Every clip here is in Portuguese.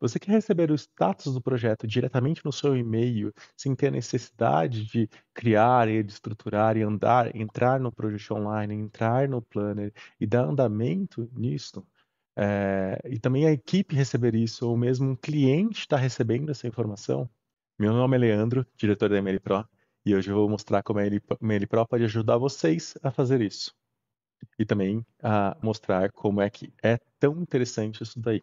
Você quer receber o status do projeto diretamente no seu e-mail, sem ter a necessidade de criar, e estruturar e andar, entrar no projeto online, entrar no planner e dar andamento nisso? É, eh, e também a equipe receber isso, ou mesmo um cliente está recebendo essa informação? Meu nome é Leandro, diretor da ML Pro, e hoje eu vou mostrar como a ML Pro pode ajudar vocês a fazer isso. E também a mostrar como é que é tão interessante isso daí.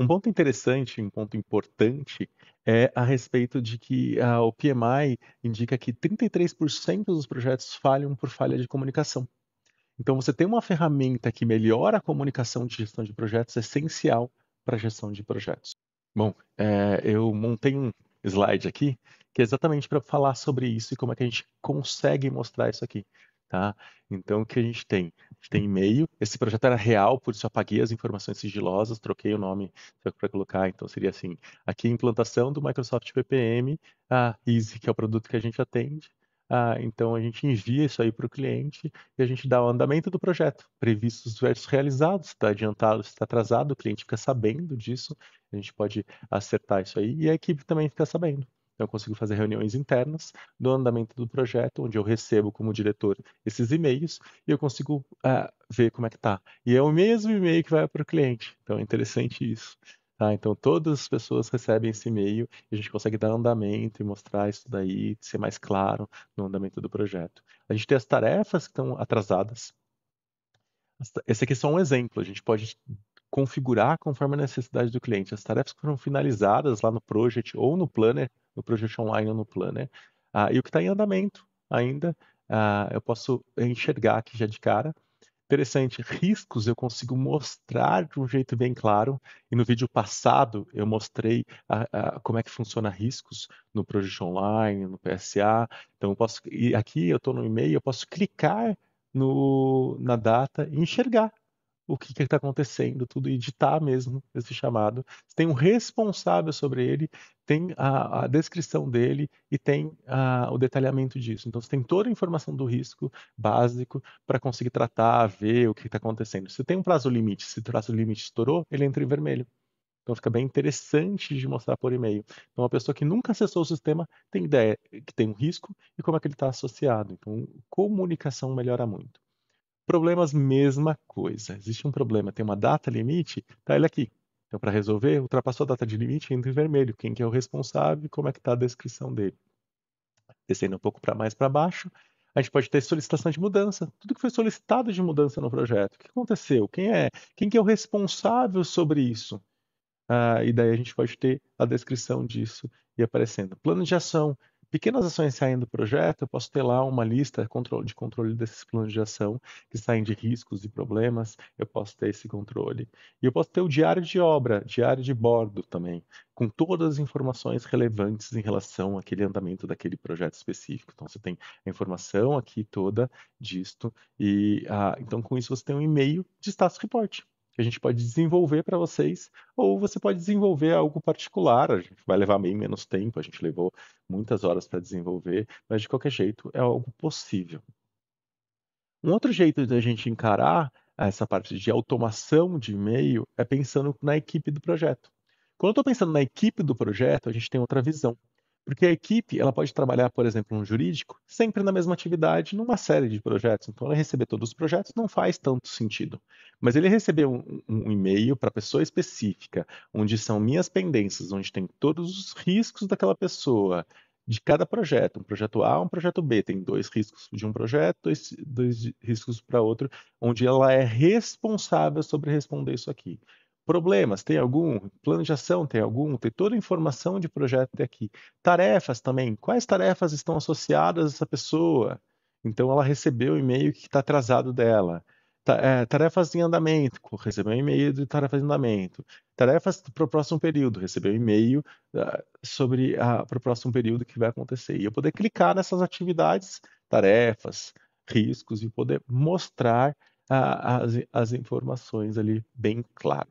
Um ponto interessante, um ponto importante, é a respeito de que a, o PMI indica que 33% dos projetos falham por falha de comunicação. Então, você tem uma ferramenta que melhora a comunicação de gestão de projetos é essencial para a gestão de projetos. Bom, é, eu montei um slide aqui que é exatamente para falar sobre isso e como é que a gente consegue mostrar isso aqui. Tá? Então, o que a gente tem? A gente tem e-mail. Esse projeto era real, por isso apaguei as informações sigilosas, troquei o nome para colocar. Então, seria assim: aqui implantação do Microsoft PPM, a Easy, que é o produto que a gente atende. Ah, então, a gente envia isso aí para o cliente e a gente dá o andamento do projeto, previstos versus realizados. Está adiantado, está atrasado, o cliente fica sabendo disso. A gente pode acertar isso aí e a equipe também fica sabendo. Então, eu consigo fazer reuniões internas do andamento do projeto, onde eu recebo como diretor esses e-mails e eu consigo uh, ver como é que está. E é o mesmo e-mail que vai para o cliente. Então, é interessante isso. Tá? Então, todas as pessoas recebem esse e-mail e a gente consegue dar andamento e mostrar isso daí, ser mais claro no andamento do projeto. A gente tem as tarefas que estão atrasadas. Esse aqui é só um exemplo, a gente pode configurar conforme a necessidade do cliente. As tarefas que foram finalizadas lá no Project ou no Planner no Project Online ou no Planner. né? Ah, e o que está em andamento ainda, ah, eu posso enxergar aqui já de cara. Interessante, riscos eu consigo mostrar de um jeito bem claro. E no vídeo passado eu mostrei a, a, como é que funciona riscos no Project Online, no PSA. Então eu posso, e aqui eu estou no e-mail, eu posso clicar no, na data e enxergar o que está acontecendo, tudo, editar mesmo esse chamado. Tem um responsável sobre ele, tem a, a descrição dele e tem a, o detalhamento disso. Então, você tem toda a informação do risco básico para conseguir tratar, ver o que está acontecendo. Se tem um prazo limite, se o prazo limite estourou, ele entra em vermelho. Então fica bem interessante de mostrar por e-mail. Então uma pessoa que nunca acessou o sistema tem ideia que tem um risco e como é que ele está associado. Então comunicação melhora muito. Problemas, mesma coisa. Existe um problema, tem uma data limite, tá ele aqui. Então, para resolver, ultrapassou a data de limite, entra em vermelho. Quem que é o responsável e como é que está a descrição dele. Descendo um pouco para mais para baixo, a gente pode ter solicitação de mudança. Tudo que foi solicitado de mudança no projeto. O que aconteceu? Quem é? Quem que é o responsável sobre isso? Ah, e daí a gente pode ter a descrição disso e aparecendo. Plano de ação pequenas ações saem do projeto, eu posso ter lá uma lista de controle desses planos de ação que saem de riscos e problemas, eu posso ter esse controle. E eu posso ter o diário de obra, diário de bordo também, com todas as informações relevantes em relação àquele andamento daquele projeto específico. Então você tem a informação aqui toda disto e ah, então com isso você tem um e-mail de status report que a gente pode desenvolver para vocês, ou você pode desenvolver algo particular. A gente vai levar bem menos tempo, a gente levou muitas horas para desenvolver, mas de qualquer jeito é algo possível. Um outro jeito da gente encarar essa parte de automação de e-mail é pensando na equipe do projeto. Quando eu estou pensando na equipe do projeto, a gente tem outra visão. Porque a equipe ela pode trabalhar, por exemplo, no jurídico, sempre na mesma atividade, numa série de projetos. Então, ela receber todos os projetos não faz tanto sentido. Mas ele receber um, um e-mail para pessoa específica, onde são minhas pendências, onde tem todos os riscos daquela pessoa, de cada projeto, um projeto A, um projeto B, tem dois riscos de um projeto, dois, dois riscos para outro, onde ela é responsável sobre responder isso aqui. Problemas, tem algum? Plano de ação, tem algum? Tem toda a informação de projeto aqui. Tarefas também, quais tarefas estão associadas a essa pessoa? Então, ela recebeu o e-mail que está atrasado dela. Ta é, tarefas em andamento, recebeu um e-mail de tarefas em andamento. Tarefas para o próximo período, recebeu um e-mail uh, sobre para o próximo período que vai acontecer. E eu poder clicar nessas atividades, tarefas, riscos, e poder mostrar uh, as, as informações ali bem claro.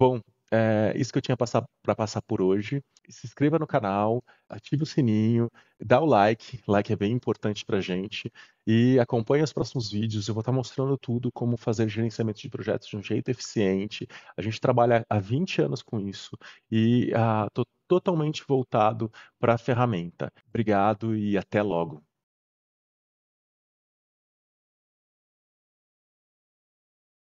Bom, é isso que eu tinha para passar por hoje. Se inscreva no canal, ative o sininho, dá o like, like é bem importante para gente, e acompanhe os próximos vídeos. Eu vou estar tá mostrando tudo como fazer gerenciamento de projetos de um jeito eficiente. A gente trabalha há 20 anos com isso e estou ah, totalmente voltado para a ferramenta. Obrigado e até logo.